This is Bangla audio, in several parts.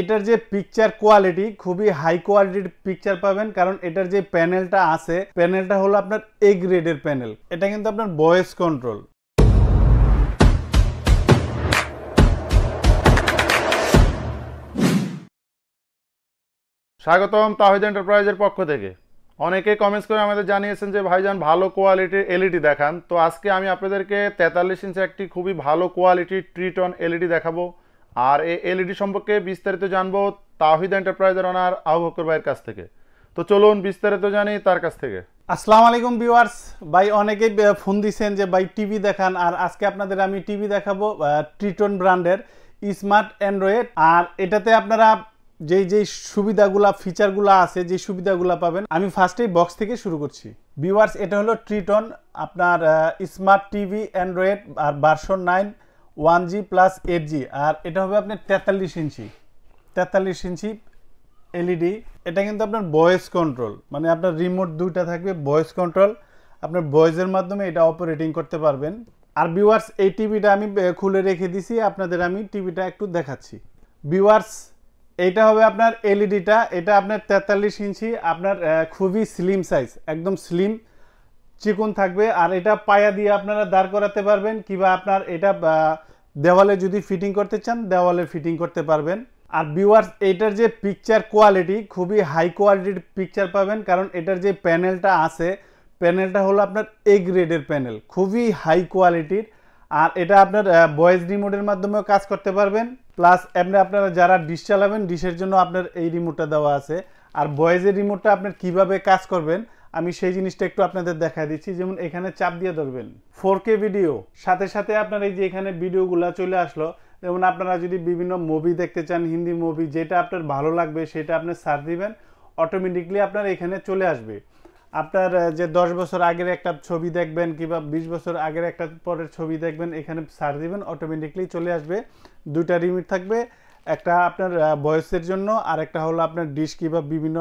এটার যে পিকচার কোয়ালিটি খুবই হাই কোয়ালিটির পিকচার পাবেন কারণ এটার যে প্যানেলটা আছে প্যানেলটা হলো আপনার এ গ্রেডের প্যানেল এটা কিন্তু আপনার ভয়েস কন্ট্রোল স্বাগতম তাহিদ এন্টারপ্রাইজের পক্ষ থেকে অনেকে কমেন্টস করে আমাদের জানিয়েছেন যে ভাইজান ভালো কোয়ালিটির এলইডি দেখান তো আজকে আমি আপনাদেরকে তেতাল্লিশ ইঞ্চি একটি খুবই ভালো কোয়ালিটির ট্রিটন এলইডি দেখাবো আর এই এলইডি e সম্পর্কে বিস্তারিত জানবো তাহিদ এন্টারপ্রাইজের ওনার আহবকর ভাইয়ের কাছ থেকে তো চলুন বিস্তারিত জানি তার কাছ থেকে আসসালামু আলাইকুম ভিউয়ার্স ভাই অনেকেই ফোন দিছেন যে ভাই টিভি দেখান আর আজকে আপনাদের আমি টিভি দেখাবো ট্রিটন ব্র্যান্ডের স্মার্ট অ্যান্ড্রয়েড আর এটাতে আপনারা যেই যেই সুবিধাগুলা ফিচারগুলা আছে যে সুবিধাগুলা পাবেন আমি ফার্স্টেই বক্স থেকে শুরু করছি ভিউয়ার্স এটা হলো ট্রিটন আপনার স্মার্ট টিভি অ্যান্ড্রয়েড আর version nine one G plus eight G আর এটা হবে আপনার তেতাল্লিশ ইঞ্চি তেতাল্লিশ ইঞ্চি এলইডি এটা কিন্তু আপনার ভয়েস কন্ট্রোল মানে আপনার রিমোট দুইটা থাকবে ভয়েস কন্ট্রোল আপনার ভয়েসের মাধ্যমে এটা অপারেটিং করতে পারবেন আর ভিওয়ার্স এই টিভিটা আমি খুলে রেখে দিছি আপনাদের আমি টিভিটা একটু দেখাচ্ছি ভিউয়ার্স এইটা হবে আপনার এলইডিটা এটা আপনার তেতাল্লিশ ইঞ্চি আপনার খুবই স্লিম সাইজ একদম স্লিম চিকন থাকবে আর এটা পায়া দিয়ে আপনারা দাঁড় করাতে পারবেন কিবা আপনার এটা দেওয়ালে যদি ফিটিং করতে চান দেওয়ালে ফিটিং করতে পারবেন আর ভিউয়ার্স এটার যে পিকচার কোয়ালিটি খুবই হাই কোয়ালিটির পিকচার পাবেন কারণ এটার যে প্যানেলটা আছে প্যানেলটা হলো আপনার এ গ্রেডের প্যানেল খুবই হাই কোয়ালিটির আর এটা আপনার বয়েস রিমোটের মাধ্যমেও কাজ করতে পারবেন প্লাস এমনি আপনারা যারা ডিশ চালাবেন ডিশের জন্য আপনার এই রিমোটটা দেওয়া আছে আর বয়েজের রিমোটটা আপনার কিভাবে কাজ করবেন আমি সেই জিনিসটা একটু আপনাদের দেখা দিচ্ছি যেমন এখানে চাপ দিয়ে ধরবেন ফোর কে ভিডিও সাথে সাথে আপনার এই যে এখানে ভিডিওগুলো চলে আসলো যেমন আপনারা যদি বিভিন্ন মুভি দেখতে চান হিন্দি মুভি যেটা আপনার ভালো লাগবে সেটা আপনি সার্চ দিবেন অটোমেটিকলি আপনার এখানে চলে আসবে আপনার যে দশ বছর আগের একটা ছবি দেখবেন কিংবা বিশ বছর আগের একটা পরের ছবি দেখবেন এখানে সার্চ দিবেন অটোমেটিকলি চলে আসবে দুটা রিমিট থাকবে একটা আপনার ভয়েসের জন্য আর একটা হলো আপনার ডিশ কিংবা বিভিন্ন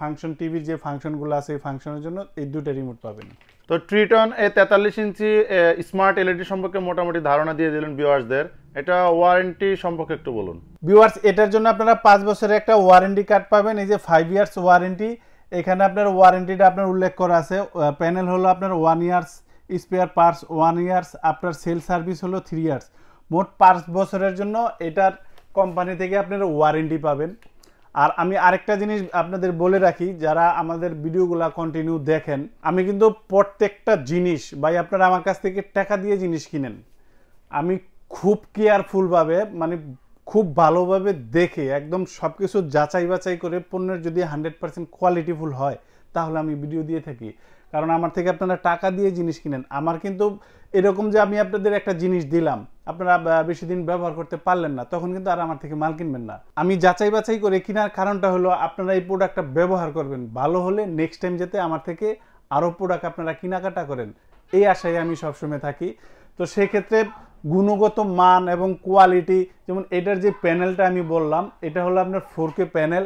ফাংশন টিভির যে ফাংশনগুলো আছে এই ফাংশনের জন্য এই দুটো রিমোট পাবেন তো ট্রিটন এ তেতাল্লিশ ইঞ্চি স্মার্ট এলইডি সম্পর্কে মোটামুটি ধারণা দিয়ে দিলেন ভিউয়ার্সদের এটা ওয়ারেন্টি সম্পর্কে একটু বলুন ভিউয়ার্স এটার জন্য আপনারা পাঁচ বছরের একটা ওয়ারেন্টি কার্ড পাবেন এই যে ফাইভ ইয়ার্স ওয়ারেন্টি এখানে আপনার ওয়ারেন্টিটা আপনার উল্লেখ করা আছে প্যানেল হলো আপনার one years spare parts one years আপনার সেল সার্ভিস হলো থ্রি ইয়ার্স মোট পাঁচ বছরের জন্য এটার কোম্পানি থেকে আপনারা ওয়ারেন্টি পাবেন আর আমি আরেকটা জিনিস আপনাদের বলে রাখি যারা আমাদের ভিডিওগুলা কন্টিনিউ দেখেন আমি কিন্তু প্রত্যেকটা জিনিস বাই আপনারা আমার কাছ থেকে টাকা দিয়ে জিনিস কিনেন আমি খুব কেয়ারফুলভাবে মানে খুব ভালোভাবে দেখে একদম সব কিছু যাচাই বাছাই করে পণ্যের যদি হান্ড্রেড পার্সেন্ট কোয়ালিটিফুল হয় তাহলে আমি ভিডিও দিয়ে থাকি কারণ আমার থেকে আপনারা টাকা দিয়ে জিনিস কিনেন আমার কিন্তু এরকম যে আমি আপনাদের একটা জিনিস দিলাম আপনারা বেশি দিন ব্যবহার করতে পারলেন না তখন কিন্তু আর আমার থেকে মাল কিনবেন না আমি যাচাই বাছাই করে কেনার কারণটা হলো আপনারা এই প্রোডাক্টটা ব্যবহার করবেন ভালো হলে নেক্সট টাইম যেতে আমার থেকে আরও প্রোডাক্ট আপনারা কেনাকাটা করেন এই আশায় আমি সবসময় থাকি তো সেক্ষেত্রে গুণগত মান এবং কোয়ালিটি যেমন এটার যে প্যানেলটা আমি বললাম এটা হলো আপনার ফোর কে প্যানেল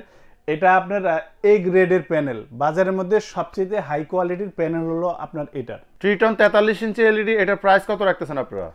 এটা আপনার এ গ্রেডের প্যানেল বাজারের মধ্যে সবচেয়ে হাই কোয়ালিটির প্যানেল হলো আপনার এটা ট্রিটন তেতাল্লিশ ইঞ্চি এলইডি e এটার প্রাইস কত রাখতেছেন আপনারা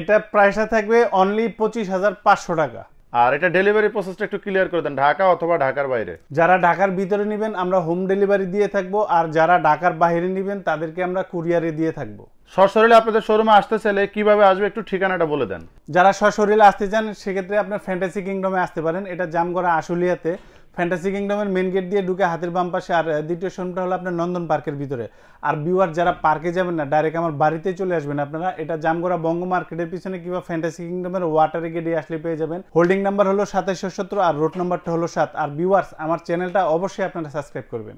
এটা প্রাইসটা থাকবে অনলি পঁচিশ হাজার পাঁচশো টাকা আর এটা ডেলিভারি প্রসেসটা একটু ক্লিয়ার করে দেন ঢাকা অথবা ঢাকার বাইরে যারা ঢাকার ভিতরে নেবেন আমরা হোম ডেলিভারি দিয়ে থাকবো আর যারা ঢাকার বাইরে নেবেন তাদেরকে আমরা কুরিয়ারে দিয়ে থাকবো সশরীরে আপনাদের শোরুমে আসতে চাইলে কিভাবে আসবে একটু ঠিকানাটা বলে দেন যারা সশরীরে আসতে চান সেক্ষেত্রে আপনার ফ্যান্টাসি কিংডমে আসতে পারেন এটা জামগড়া আশুলিয়াতে ফ্যান্টাসি কিংডমের মেন গেট দিয়ে ঢুকে হাতের বাম পাশে আর দ্বিতীয় সোমটা হলো আপনার নন্দন পার্কের ভিতরে আর বিওয়ার যারা পার্কে যাবেন না ডাইরেক্ট আমার বাড়িতে চলে আসবেন আপনারা এটা জামগোড়া বঙ্গ মার্কেটের পিছনে কিংবা ফ্যান্টাসি কিংডমের ওয়াটারে গেটে আসলে পেয়ে যাবেন হোল্ডিং নাম্বার হলো সাতাশশো সতেরো আর রোড নাম্বারটা হলো সাত আর বিওয়ার্স আমার চ্যানেলটা অবশ্যই আপনারা সাবস্ক্রাইব করবেন